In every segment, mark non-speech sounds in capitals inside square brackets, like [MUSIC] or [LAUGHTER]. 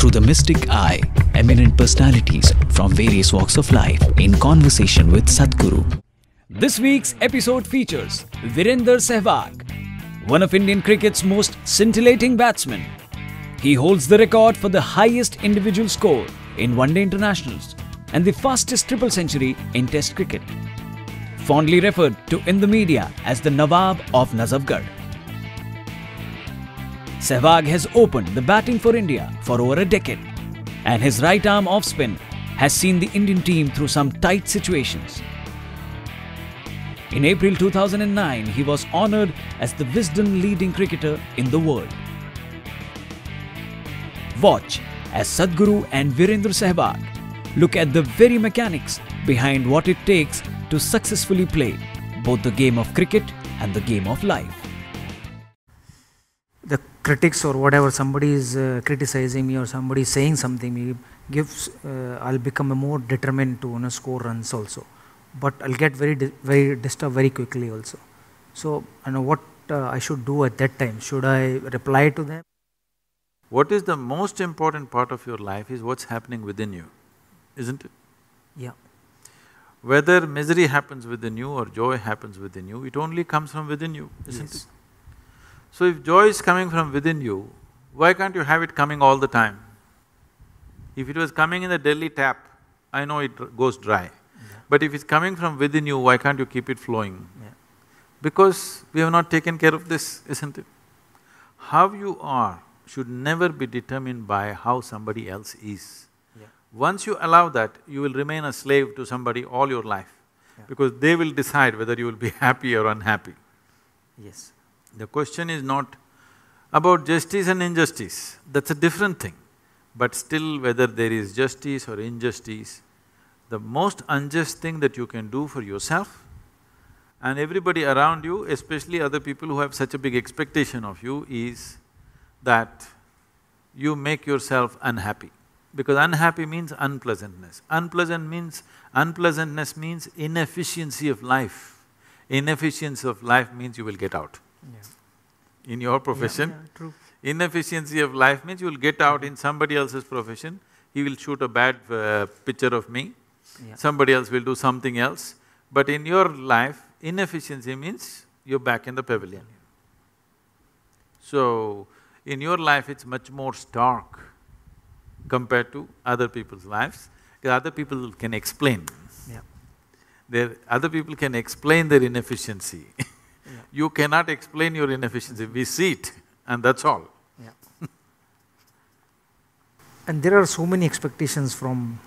through the mystic eye, eminent personalities from various walks of life in conversation with Sadhguru. This week's episode features Virender Sehwag, one of Indian cricket's most scintillating batsmen. He holds the record for the highest individual score in one-day internationals and the fastest triple century in Test cricket. Fondly referred to in the media as the Nawab of Nazafgarh. Sehwag has opened the batting for India for over a decade, and his right arm off spin has seen the Indian team through some tight situations. In April 2009, he was honoured as the Wisden leading cricketer in the world. Watch as Sadhguru and Virendra Sehwag look at the very mechanics behind what it takes to successfully play both the game of cricket and the game of life the critics or whatever somebody is uh, criticizing me or somebody is saying something gives uh, I'll become more determined to you know, score runs also but I'll get very very disturbed very quickly also so I know what uh, I should do at that time should I reply to them what is the most important part of your life is what's happening within you isn't it yeah whether misery happens within you or joy happens within you it only comes from within you isn't yes. it so if joy is coming from within you, why can't you have it coming all the time? If it was coming in the Delhi tap, I know it goes dry. Yeah. But if it's coming from within you, why can't you keep it flowing? Yeah. Because we have not taken care of this, isn't it? How you are should never be determined by how somebody else is. Yeah. Once you allow that, you will remain a slave to somebody all your life because they will decide whether you will be [LAUGHS] happy or unhappy. Yes. The question is not about justice and injustice, that's a different thing. But still whether there is justice or injustice, the most unjust thing that you can do for yourself and everybody around you, especially other people who have such a big expectation of you is that you make yourself unhappy. Because unhappy means unpleasantness. Unpleasant means… unpleasantness means inefficiency of life. Inefficiency of life means you will get out. Yeah. In your profession. Yeah, true. Inefficiency of life means you'll get out in somebody else's profession, he will shoot a bad uh, picture of me, somebody else will do something else. But in your life, inefficiency means you're back in the pavilion. So, in your life, it's much more stark compared to other people's lives, because other people can explain. Yeah. Their, other people can explain their inefficiency [LAUGHS] you cannot explain your inefficiency. We see it and that's all. Yeah. and there are so many expectations from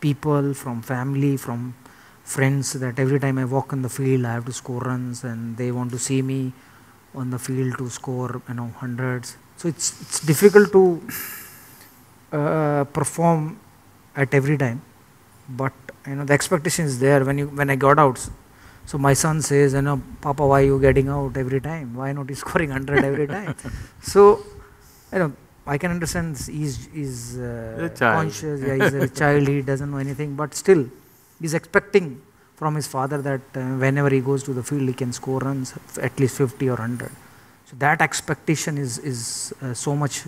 people, from family, from friends that every time I walk in the field, I have to score runs and they want to see me on the field to score, you know, hundreds. So it's, it's difficult to uh, perform at every time, but you know the expectation is there. When you when I got out, so my son says, you know, Papa, why are you getting out every time? Why not he's [LAUGHS] scoring 100 every time? so, you know, I can understand he's, he's uh, conscious, yeah, he's a [LAUGHS] child, he doesn't know anything, but still, he's expecting from his father that uh, whenever he goes to the field, he can score runs at least 50 or 100. So that expectation is, is uh, so much.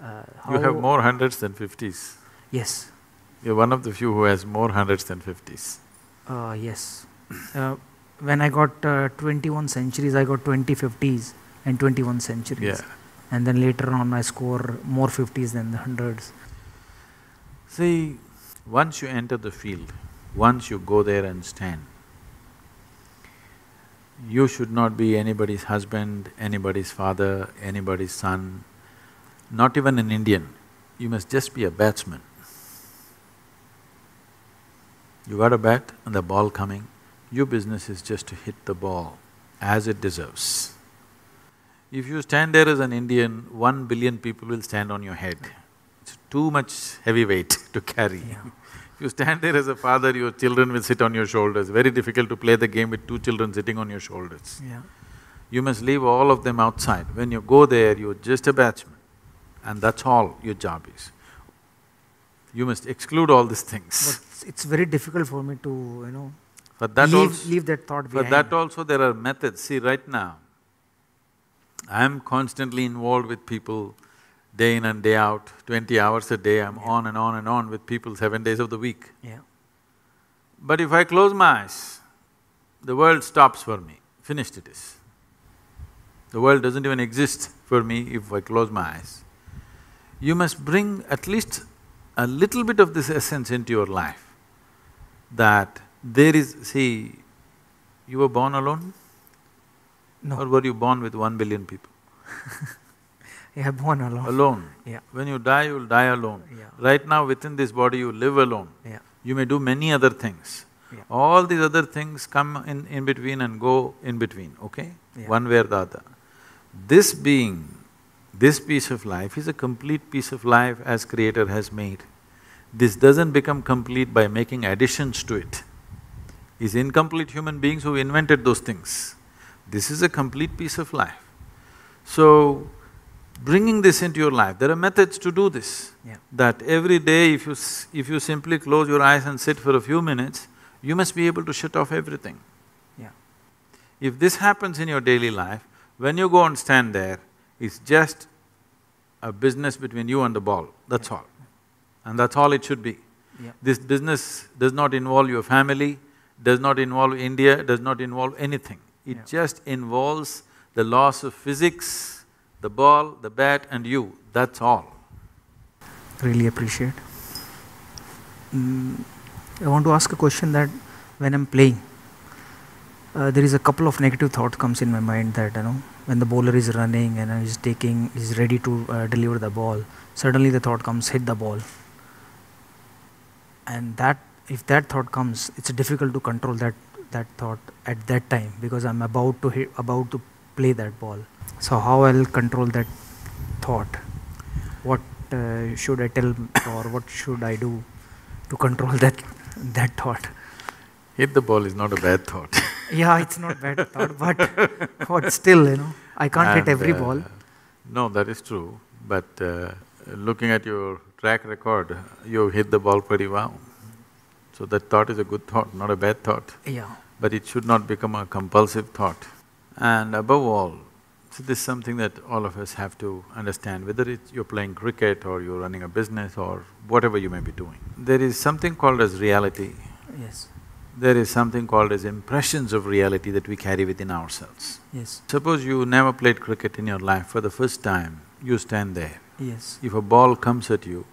Uh, you have more hundreds than fifties. Yes. You're one of the few who has more hundreds than fifties. Uh, yes. Uh, when I got uh, 21 centuries, I got 20 50s and 21 centuries. Yeah. And then later on, I score more 50s than the hundreds. See, once you enter the field, once you go there and stand, you should not be anybody's husband, anybody's father, anybody's son, not even an Indian. You must just be a batsman. You got a bat and the ball coming, your business is just to hit the ball as it deserves. If you stand there as an Indian, one billion people will stand on your head. It's too much heavy weight [LAUGHS] to carry. Yeah. if you stand there as a father, your children will sit on your shoulders. Very difficult to play the game with two children sitting on your shoulders. Yeah. You must leave all of them outside. When you go there, you're just a batsman and that's all your job is. You must exclude all these things. But it's very difficult for me to, you know, but that leave, also, leave that thought behind. But that also there are methods. See, right now, I'm constantly involved with people day in and day out, twenty hours a day, I'm yeah. on and on and on with people seven days of the week. Yeah. But if I close my eyes, the world stops for me, finished it is. The world doesn't even exist for me if I close my eyes. You must bring at least a little bit of this essence into your life that there is, see, you were born alone? No. Or were you born with one billion people? [LAUGHS] yeah, born alone. Alone? Yeah. When you die, you'll die alone. Yeah. Right now, within this body, you live alone. Yeah. You may do many other things. Yeah. All these other things come in, in between and go in between, okay? Yeah. One way or the other. This being, this piece of life is a complete piece of life as Creator has made. This doesn't become complete by making additions to it is incomplete human beings who invented those things. This is a complete piece of life. So, bringing this into your life, there are methods to do this. Yeah. That every day if you… if you simply close your eyes and sit for a few minutes, you must be able to shut off everything. Yeah. If this happens in your daily life, when you go and stand there, it's just a business between you and the ball, that's yeah. all. And that's all it should be. Yeah. This business does not involve your family, does not involve India, does not involve anything. It yeah. just involves the laws of physics, the ball, the bat and you, that's all. Really appreciate. Mm, I want to ask a question that when I'm playing, uh, there is a couple of negative thought comes in my mind that you know when the bowler is running and is taking is ready to uh, deliver the ball suddenly the thought comes hit the ball and that if that thought comes, it's difficult to control that that thought at that time because I'm about to hit, about to play that ball. So how I'll control that thought? What uh, should I tell [COUGHS] or what should I do to control [LAUGHS] that that thought? Hit the ball is not a bad thought. [LAUGHS] yeah, it's not bad thought, but but still, you know, I can't and hit every uh, ball. No, that is true. But uh, looking at your track record, you hit the ball pretty well. So that thought is a good thought, not a bad thought. Yeah. But it should not become a compulsive thought. And above all, so this is something that all of us have to understand, whether it's you're playing cricket or you're running a business or whatever you may be doing. There is something called as reality. Yes. There is something called as impressions of reality that we carry within ourselves. Yes. Suppose you never played cricket in your life, for the first time, you stand there. Yes. If a ball comes at you,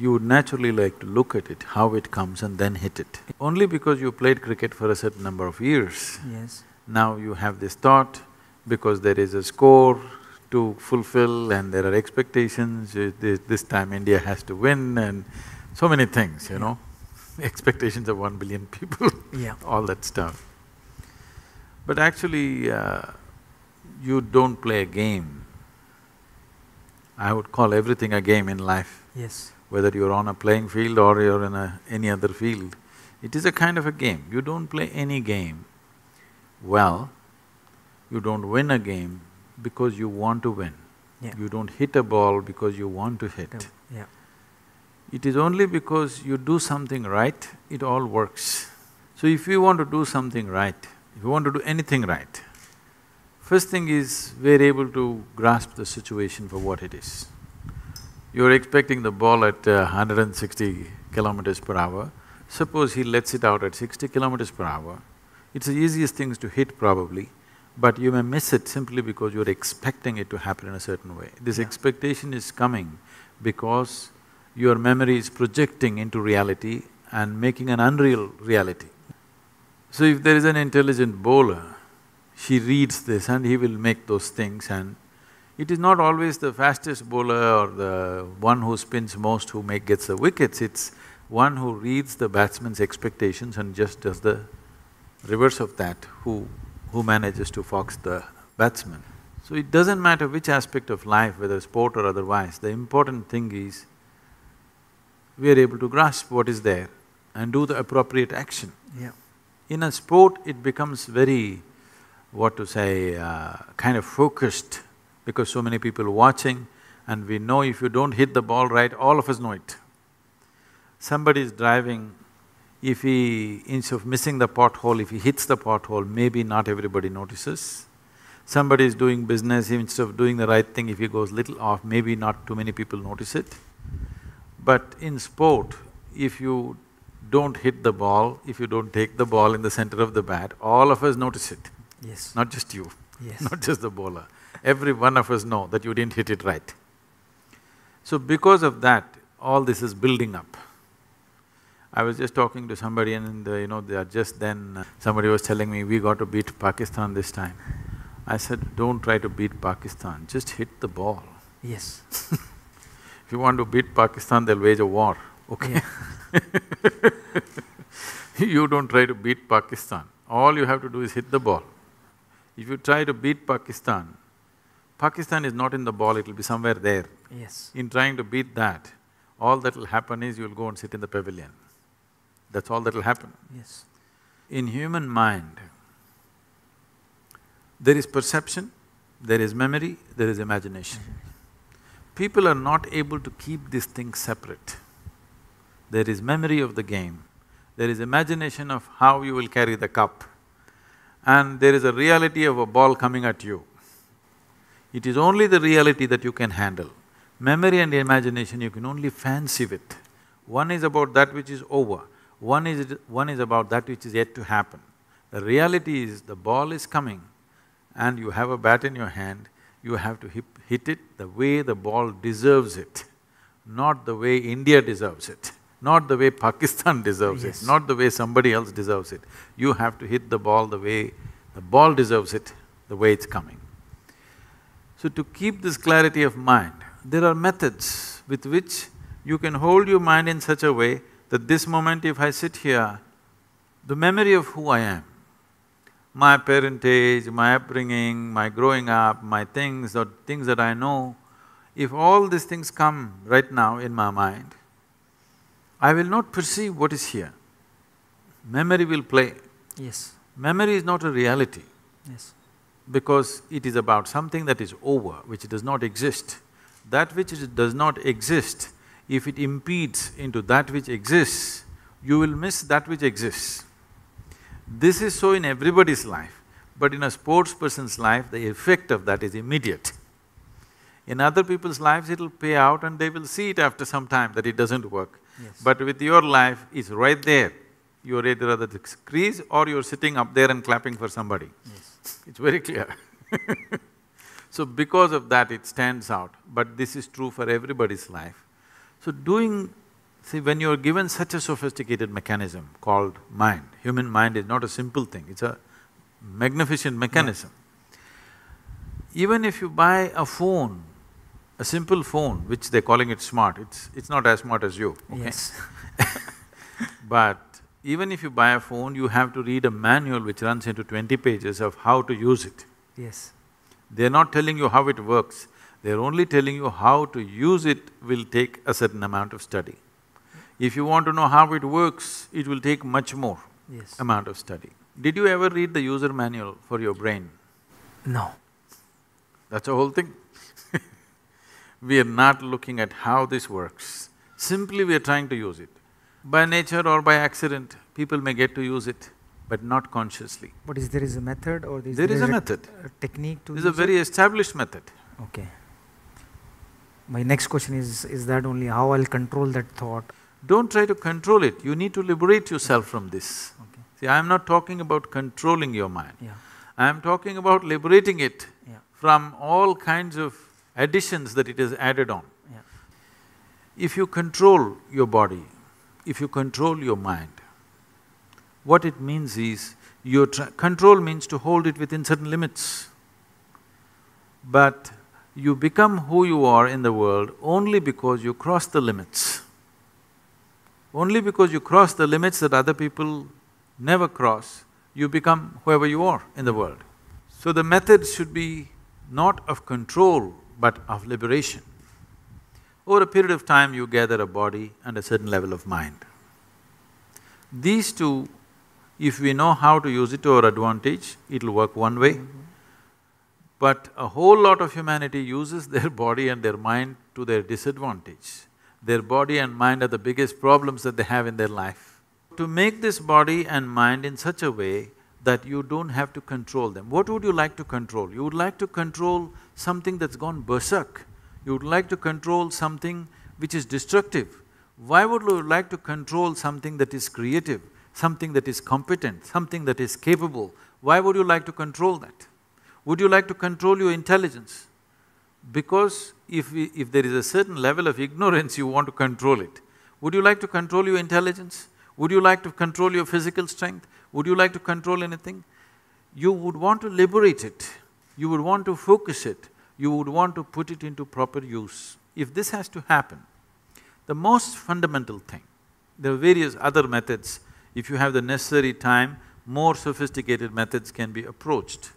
you would naturally like to look at it, how it comes and then hit it. Only because you played cricket for a certain number of years. Yes. Now you have this thought, because there is a score to fulfill and there are expectations, eh, this time India has to win and so many things, you yeah. know, [LAUGHS] expectations of one billion people, yeah. [LAUGHS] all that stuff. But actually, uh, you don't play a game. I would call everything a game in life. Yes whether you're on a playing field or you're in a, any other field, it is a kind of a game. You don't play any game well, you don't win a game because you want to win. Yeah. You don't hit a ball because you want to hit. Yeah. It is only because you do something right, it all works. So if you want to do something right, if you want to do anything right, first thing is we're able to grasp the situation for what it is. You're expecting the ball at uh, 160 kilometers per hour. Suppose he lets it out at 60 kilometers per hour, it's the easiest things to hit probably, but you may miss it simply because you're expecting it to happen in a certain way. This expectation is coming because your memory is projecting into reality and making an unreal reality. So if there is an intelligent bowler, she reads this and he will make those things and it is not always the fastest bowler or the one who spins most who make, gets the wickets, it's one who reads the batsman's expectations and just does the reverse of that, who, who manages to fox the batsman. So it doesn't matter which aspect of life, whether sport or otherwise, the important thing is we are able to grasp what is there and do the appropriate action. Yeah. In a sport, it becomes very, what to say, uh, kind of focused because so many people are watching and we know if you don't hit the ball right, all of us know it. Somebody is driving, if he… instead of missing the pothole, if he hits the pothole, maybe not everybody notices. Somebody is doing business, instead of doing the right thing, if he goes little off, maybe not too many people notice it. But in sport, if you don't hit the ball, if you don't take the ball in the center of the bat, all of us notice it. Yes. Not just you. Yes. [LAUGHS] Not just the bowler every one of us know that you didn't hit it right. So because of that, all this is building up. I was just talking to somebody and uh, you know, they are just then, uh, somebody was telling me, we got to beat Pakistan this time. I said, don't try to beat Pakistan, just hit the ball. Yes. [LAUGHS] if you want to beat Pakistan, they'll wage a war, okay? Yeah. [LAUGHS] you don't try to beat Pakistan, all you have to do is hit the ball. If you try to beat Pakistan, Pakistan is not in the ball, it'll be somewhere there. Yes. In trying to beat that, all that'll happen is you'll go and sit in the pavilion. That's all that'll happen. Yes. In human mind, there is perception, there is memory, there is imagination. Mm-hmm. People are not able to keep these things separate. There is memory of the game, there is imagination of how you will carry the cup, and there is a reality of a ball coming at you. It is only the reality that you can handle. Memory and imagination you can only fancy with. One is about that which is over, one is… one is about that which is yet to happen. The reality is the ball is coming and you have a bat in your hand, you have to hip, hit it the way the ball deserves it, not the way India deserves it, not the way Pakistan [LAUGHS] deserves yes. it, not the way somebody else deserves it. You have to hit the ball the way the ball deserves it, the way it's coming. So to keep this clarity of mind, there are methods with which you can hold your mind in such a way that this moment if I sit here, the memory of who I am, my parentage, my upbringing, my growing up, my things or things that I know, if all these things come right now in my mind, I will not perceive what is here. Memory will play. Yes. Memory is not a reality. Yes because it is about something that is over, which does not exist. That which does not exist, if it impedes into that which exists, you will miss that which exists. This is so in everybody's life, but in a sports person's life, the effect of that is immediate. In other people's lives, it'll pay out and they will see it after some time that it doesn't work. Yes. But with your life, it's right there. You're either at the crease or you're sitting up there and clapping for somebody. Yes. It's very clear [LAUGHS] So because of that it stands out, but this is true for everybody's life. So doing… see when you're given such a sophisticated mechanism called mind, human mind is not a simple thing, it's a magnificent mechanism. Yeah. Even if you buy a phone, a simple phone, which they're calling it smart, it's… it's not as smart as you, okay? Yes. [LAUGHS] but even if you buy a phone, you have to read a manual which runs into twenty pages of how to use it. Yes. They're not telling you how it works, they're only telling you how to use it will take a certain amount of study. If you want to know how it works, it will take much more yes. amount of study. Did you ever read the user manual for your brain? No. That's the whole thing. [LAUGHS] we are not looking at how this works, simply we are trying to use it. By nature or by accident, people may get to use it, but not consciously. But is there is a method or is there, there is, a, method, a technique to. There is a very it? established method. Okay. My next question is: Is that only how I'll control that thought? Don't try to control it. You need to liberate yourself from this. Okay. See, I am not talking about controlling your mind. Yeah. I am talking about liberating it yeah. from all kinds of additions that it has added on. Yeah. If you control your body, if you control your mind. What it means is, your control means to hold it within certain limits. But you become who you are in the world only because you cross the limits. Only because you cross the limits that other people never cross, you become whoever you are in the world. So the method should be not of control, but of liberation. Over a period of time, you gather a body and a certain level of mind. These two, if we know how to use it to our advantage, it'll work one way. Mm -hmm. But a whole lot of humanity uses their body and their mind to their disadvantage. Their body and mind are the biggest problems that they have in their life. To make this body and mind in such a way that you don't have to control them. What would you like to control? You would like to control something that's gone berserk you would like to control something which is destructive. Why would you like to control something that is creative, something that is competent, something that is capable? Why would you like to control that? Would you like to control your intelligence? Because if, we, if there is a certain level of ignorance, you want to control it. Would you like to control your intelligence? Would you like to control your physical strength? Would you like to control anything? You would want to liberate it. You would want to focus it you would want to put it into proper use. If this has to happen, the most fundamental thing, there are various other methods, if you have the necessary time, more sophisticated methods can be approached.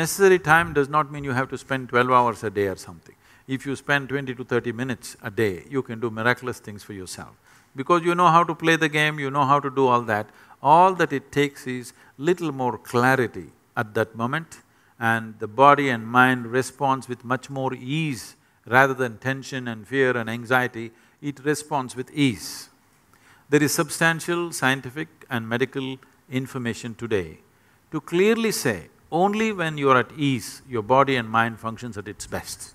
Necessary time does not mean you have to spend twelve hours a day or something. If you spend twenty to thirty minutes a day, you can do miraculous things for yourself. Because you know how to play the game, you know how to do all that, all that it takes is little more clarity at that moment and the body and mind responds with much more ease rather than tension and fear and anxiety, it responds with ease. There is substantial scientific and medical information today to clearly say only when you are at ease, your body and mind functions at its best.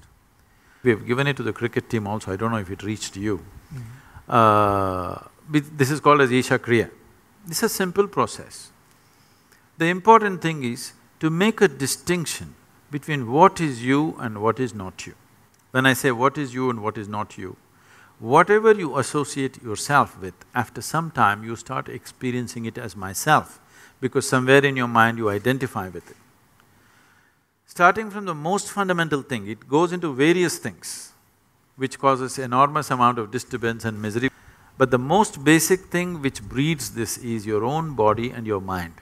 We have given it to the cricket team also, I don't know if it reached you. Mm -hmm. uh, this is called as Isha Kriya. This is a simple process. The important thing is, to make a distinction between what is you and what is not you. When I say what is you and what is not you, whatever you associate yourself with, after some time you start experiencing it as myself, because somewhere in your mind you identify with it. Starting from the most fundamental thing, it goes into various things, which causes enormous amount of disturbance and misery. But the most basic thing which breeds this is your own body and your mind.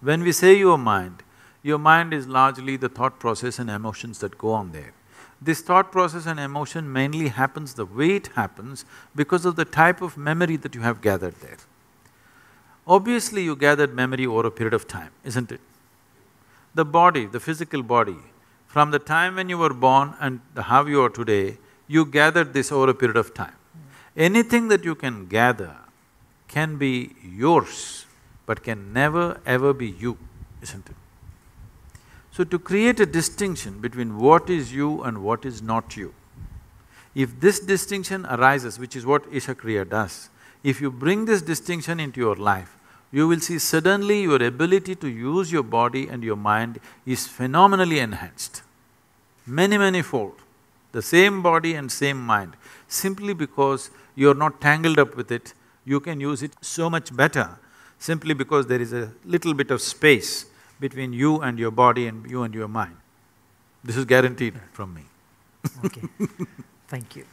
When we say your mind, your mind is largely the thought process and emotions that go on there. This thought process and emotion mainly happens the way it happens because of the type of memory that you have gathered there. Obviously, you gathered memory over a period of time, isn't it? The body, the physical body, from the time when you were born and how you are today, you gathered this over a period of time. Anything that you can gather can be yours, but can never ever be you, isn't it? So to create a distinction between what is you and what is not you, if this distinction arises, which is what Isha Kriya does, if you bring this distinction into your life, you will see suddenly your ability to use your body and your mind is phenomenally enhanced, many, many fold. The same body and same mind, simply because you're not tangled up with it, you can use it so much better, simply because there is a little bit of space between you and your body and you and your mind. This is guaranteed from me. okay. [LAUGHS] Thank you.